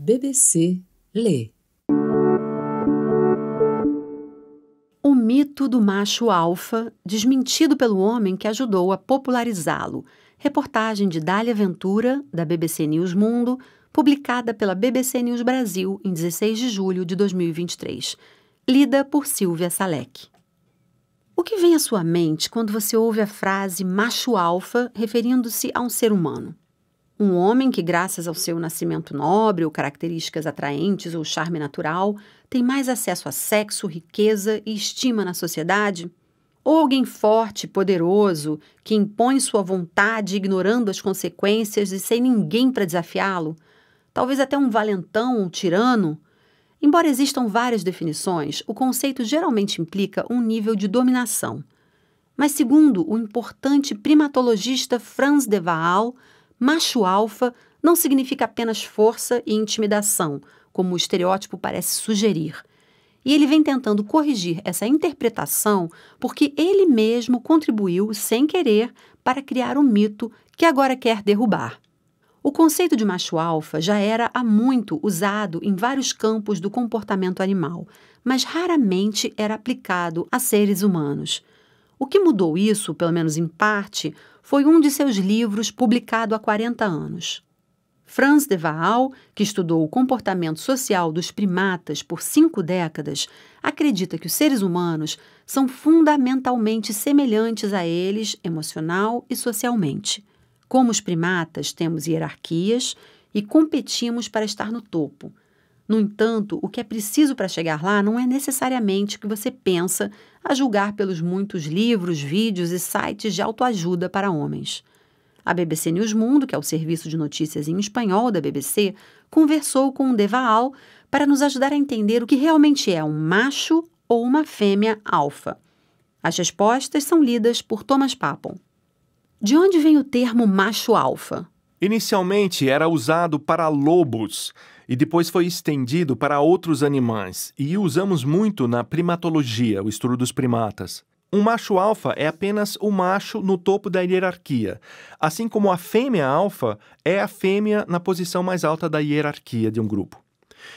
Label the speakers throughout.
Speaker 1: BBC Lê. O mito do macho alfa, desmentido pelo homem que ajudou a popularizá-lo. Reportagem de Dália Ventura, da BBC News Mundo, publicada pela BBC News Brasil em 16 de julho de 2023. Lida por Silvia Salek. O que vem à sua mente quando você ouve a frase macho alfa referindo-se a um ser humano? Um homem que, graças ao seu nascimento nobre ou características atraentes ou charme natural, tem mais acesso a sexo, riqueza e estima na sociedade? Ou alguém forte, poderoso, que impõe sua vontade ignorando as consequências e sem ninguém para desafiá-lo? Talvez até um valentão, um tirano? Embora existam várias definições, o conceito geralmente implica um nível de dominação. Mas, segundo o importante primatologista Franz de Waal, macho alfa não significa apenas força e intimidação, como o estereótipo parece sugerir. E ele vem tentando corrigir essa interpretação porque ele mesmo contribuiu, sem querer, para criar o um mito que agora quer derrubar. O conceito de macho alfa já era há muito usado em vários campos do comportamento animal, mas raramente era aplicado a seres humanos. O que mudou isso, pelo menos em parte, foi um de seus livros publicado há 40 anos. Franz de Waal, que estudou o comportamento social dos primatas por cinco décadas, acredita que os seres humanos são fundamentalmente semelhantes a eles emocional e socialmente. Como os primatas, temos hierarquias e competimos para estar no topo. No entanto, o que é preciso para chegar lá não é necessariamente o que você pensa, a julgar pelos muitos livros, vídeos e sites de autoajuda para homens. A BBC News Mundo, que é o serviço de notícias em espanhol da BBC, conversou com o Devaal para nos ajudar a entender o que realmente é um macho ou uma fêmea alfa. As respostas são lidas por Thomas Papon. De onde vem o termo macho alfa?
Speaker 2: Inicialmente era usado para lobos e depois foi estendido para outros animais e usamos muito na primatologia, o estudo dos primatas. Um macho alfa é apenas o macho no topo da hierarquia, assim como a fêmea alfa é a fêmea na posição mais alta da hierarquia de um grupo.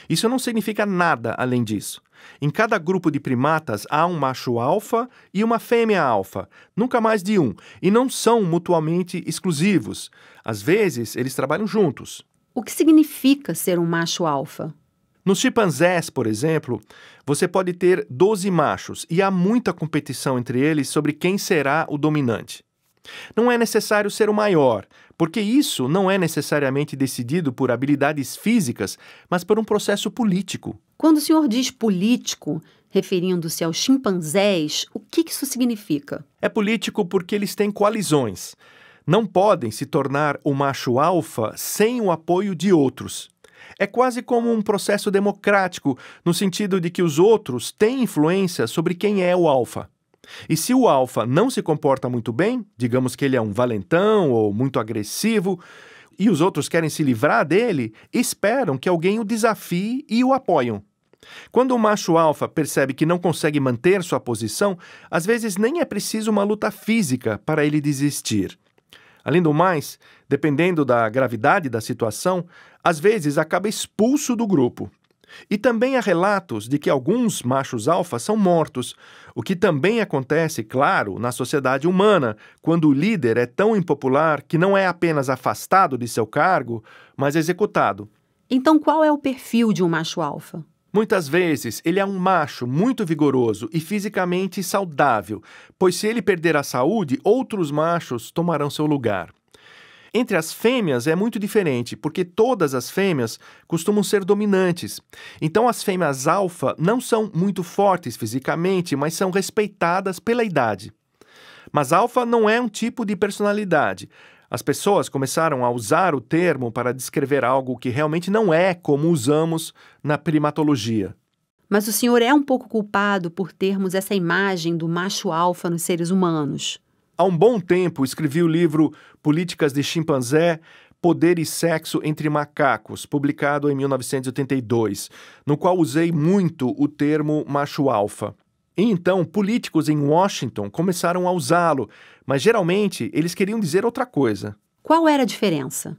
Speaker 2: Isso não significa nada além disso. Em cada grupo de primatas há um macho alfa e uma fêmea alfa, nunca mais de um, e não são mutuamente exclusivos. Às vezes, eles trabalham juntos. O que significa ser um macho alfa? Nos chimpanzés, por exemplo, você pode ter 12 machos e há muita competição entre eles sobre quem será o dominante. Não é necessário ser o maior, porque isso não é necessariamente decidido por habilidades físicas, mas por um processo político.
Speaker 1: Quando o senhor diz político, referindo-se aos
Speaker 2: chimpanzés, o que isso significa? É político porque eles têm coalizões. Não podem se tornar o macho alfa sem o apoio de outros. É quase como um processo democrático, no sentido de que os outros têm influência sobre quem é o alfa. E se o alfa não se comporta muito bem, digamos que ele é um valentão ou muito agressivo, e os outros querem se livrar dele, esperam que alguém o desafie e o apoiem. Quando o macho alfa percebe que não consegue manter sua posição, às vezes nem é preciso uma luta física para ele desistir. Além do mais, dependendo da gravidade da situação, às vezes acaba expulso do grupo. E também há relatos de que alguns machos alfa são mortos, o que também acontece, claro, na sociedade humana, quando o líder é tão impopular que não é apenas afastado de seu cargo, mas executado. Então,
Speaker 1: qual é o perfil de um macho alfa?
Speaker 2: Muitas vezes ele é um macho muito vigoroso e fisicamente saudável, pois se ele perder a saúde, outros machos tomarão seu lugar. Entre as fêmeas é muito diferente, porque todas as fêmeas costumam ser dominantes. Então, as fêmeas alfa não são muito fortes fisicamente, mas são respeitadas pela idade. Mas alfa não é um tipo de personalidade. As pessoas começaram a usar o termo para descrever algo que realmente não é como usamos na primatologia.
Speaker 1: Mas o senhor é um pouco culpado por termos essa imagem do macho alfa nos seres humanos.
Speaker 2: Há um bom tempo escrevi o livro Políticas de Chimpanzé, Poder e Sexo entre Macacos, publicado em 1982, no qual usei muito o termo macho alfa. E então, políticos em Washington começaram a usá-lo, mas geralmente eles queriam dizer outra coisa. Qual era a diferença?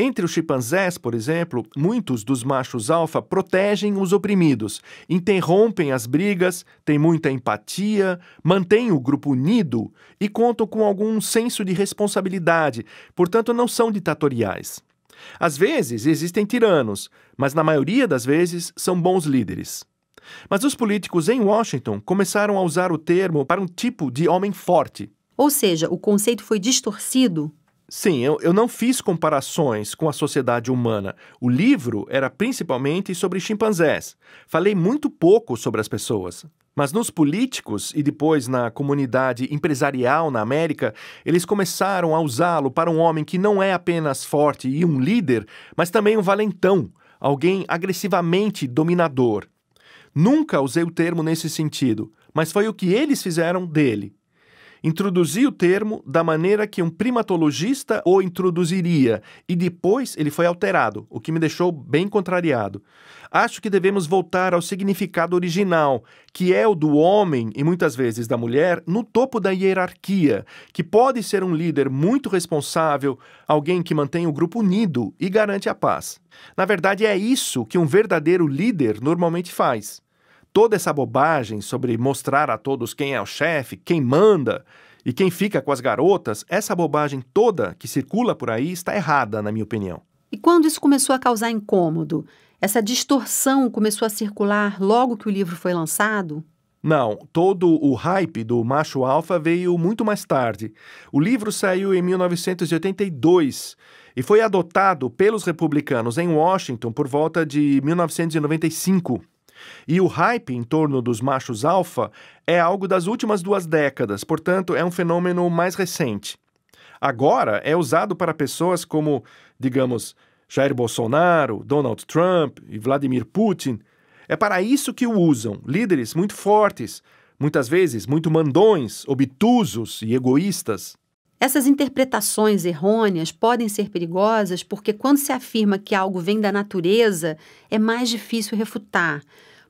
Speaker 2: Entre os chimpanzés, por exemplo, muitos dos machos alfa protegem os oprimidos, interrompem as brigas, têm muita empatia, mantêm o grupo unido e contam com algum senso de responsabilidade, portanto, não são ditatoriais. Às vezes existem tiranos, mas na maioria das vezes são bons líderes. Mas os políticos em Washington começaram a usar o termo para um tipo de homem forte. Ou seja, o conceito foi distorcido Sim, eu, eu não fiz comparações com a sociedade humana. O livro era principalmente sobre chimpanzés. Falei muito pouco sobre as pessoas. Mas nos políticos e depois na comunidade empresarial na América, eles começaram a usá-lo para um homem que não é apenas forte e um líder, mas também um valentão, alguém agressivamente dominador. Nunca usei o termo nesse sentido, mas foi o que eles fizeram dele introduzi o termo da maneira que um primatologista o introduziria e depois ele foi alterado, o que me deixou bem contrariado. Acho que devemos voltar ao significado original, que é o do homem e muitas vezes da mulher no topo da hierarquia, que pode ser um líder muito responsável, alguém que mantém o grupo unido e garante a paz. Na verdade, é isso que um verdadeiro líder normalmente faz. Toda essa bobagem sobre mostrar a todos quem é o chefe, quem manda e quem fica com as garotas, essa bobagem toda que circula por aí está errada, na minha opinião.
Speaker 1: E quando isso começou a causar incômodo? Essa distorção começou a circular logo que o livro foi lançado?
Speaker 2: Não, todo o hype do macho alfa veio muito mais tarde. O livro saiu em 1982 e foi adotado pelos republicanos em Washington por volta de 1995. E o hype em torno dos machos alfa é algo das últimas duas décadas, portanto, é um fenômeno mais recente. Agora é usado para pessoas como, digamos, Jair Bolsonaro, Donald Trump e Vladimir Putin. É para isso que o usam, líderes muito fortes, muitas vezes muito mandões, obtusos e egoístas. Essas interpretações
Speaker 1: errôneas podem ser perigosas porque, quando se afirma que algo vem da natureza, é mais difícil refutar.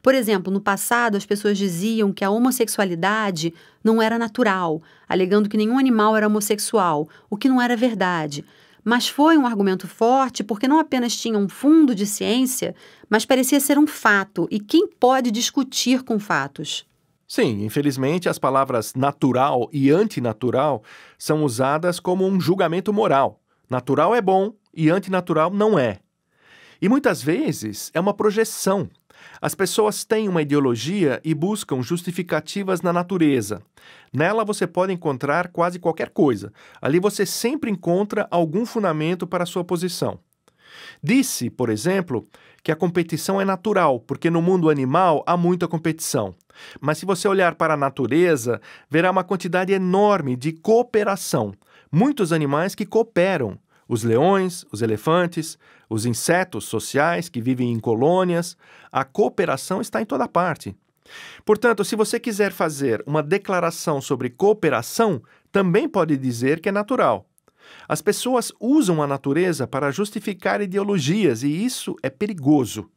Speaker 1: Por exemplo, no passado as pessoas diziam que a homossexualidade não era natural, alegando que nenhum animal era homossexual, o que não era verdade. Mas foi um argumento forte porque não apenas tinha um fundo de ciência,
Speaker 2: mas parecia ser um fato, e quem pode discutir com fatos? Sim, infelizmente as palavras natural e antinatural são usadas como um julgamento moral. Natural é bom e antinatural não é. E muitas vezes é uma projeção as pessoas têm uma ideologia e buscam justificativas na natureza. Nela você pode encontrar quase qualquer coisa. Ali você sempre encontra algum fundamento para sua posição. Disse, por exemplo, que a competição é natural, porque no mundo animal há muita competição. Mas se você olhar para a natureza, verá uma quantidade enorme de cooperação. Muitos animais que cooperam, os leões, os elefantes, os insetos sociais que vivem em colônias. A cooperação está em toda parte. Portanto, se você quiser fazer uma declaração sobre cooperação, também pode dizer que é natural. As pessoas usam a natureza para justificar ideologias e isso é perigoso.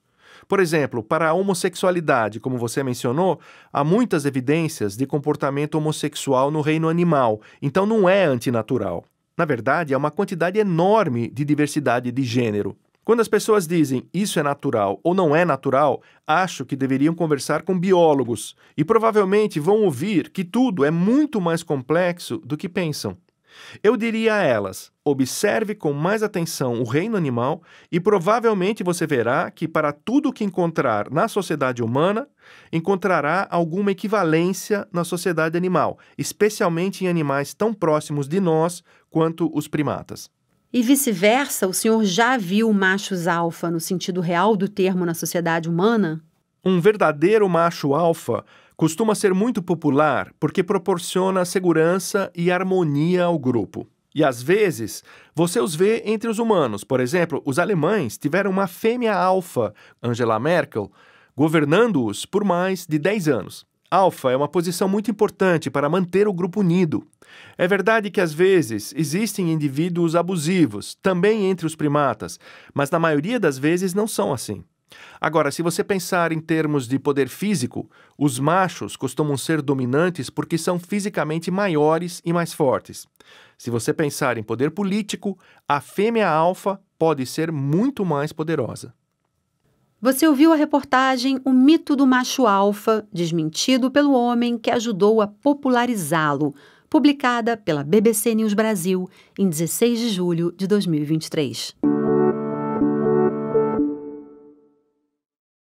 Speaker 2: Por exemplo, para a homossexualidade, como você mencionou, há muitas evidências de comportamento homossexual no reino animal, então não é antinatural. Na verdade, há é uma quantidade enorme de diversidade de gênero. Quando as pessoas dizem isso é natural ou não é natural, acho que deveriam conversar com biólogos e provavelmente vão ouvir que tudo é muito mais complexo do que pensam. Eu diria a elas: observe com mais atenção o reino animal e provavelmente você verá que, para tudo que encontrar na sociedade humana, encontrará alguma equivalência na sociedade animal, especialmente em animais tão próximos de nós quanto os primatas.
Speaker 1: E vice-versa, o senhor já viu machos alfa no sentido real do termo na sociedade humana?
Speaker 2: Um verdadeiro macho alfa costuma ser muito popular porque proporciona segurança e harmonia ao grupo. E às vezes, você os vê entre os humanos. Por exemplo, os alemães tiveram uma fêmea alfa, Angela Merkel, governando-os por mais de 10 anos alfa é uma posição muito importante para manter o grupo unido. É verdade que às vezes existem indivíduos abusivos, também entre os primatas, mas na maioria das vezes não são assim. Agora, se você pensar em termos de poder físico, os machos costumam ser dominantes porque são fisicamente maiores e mais fortes. Se você pensar em poder político, a fêmea alfa pode ser muito mais poderosa.
Speaker 1: Você ouviu a reportagem O Mito do Macho Alfa, desmentido pelo homem que ajudou a popularizá-lo, publicada pela BBC News Brasil em 16 de julho de 2023.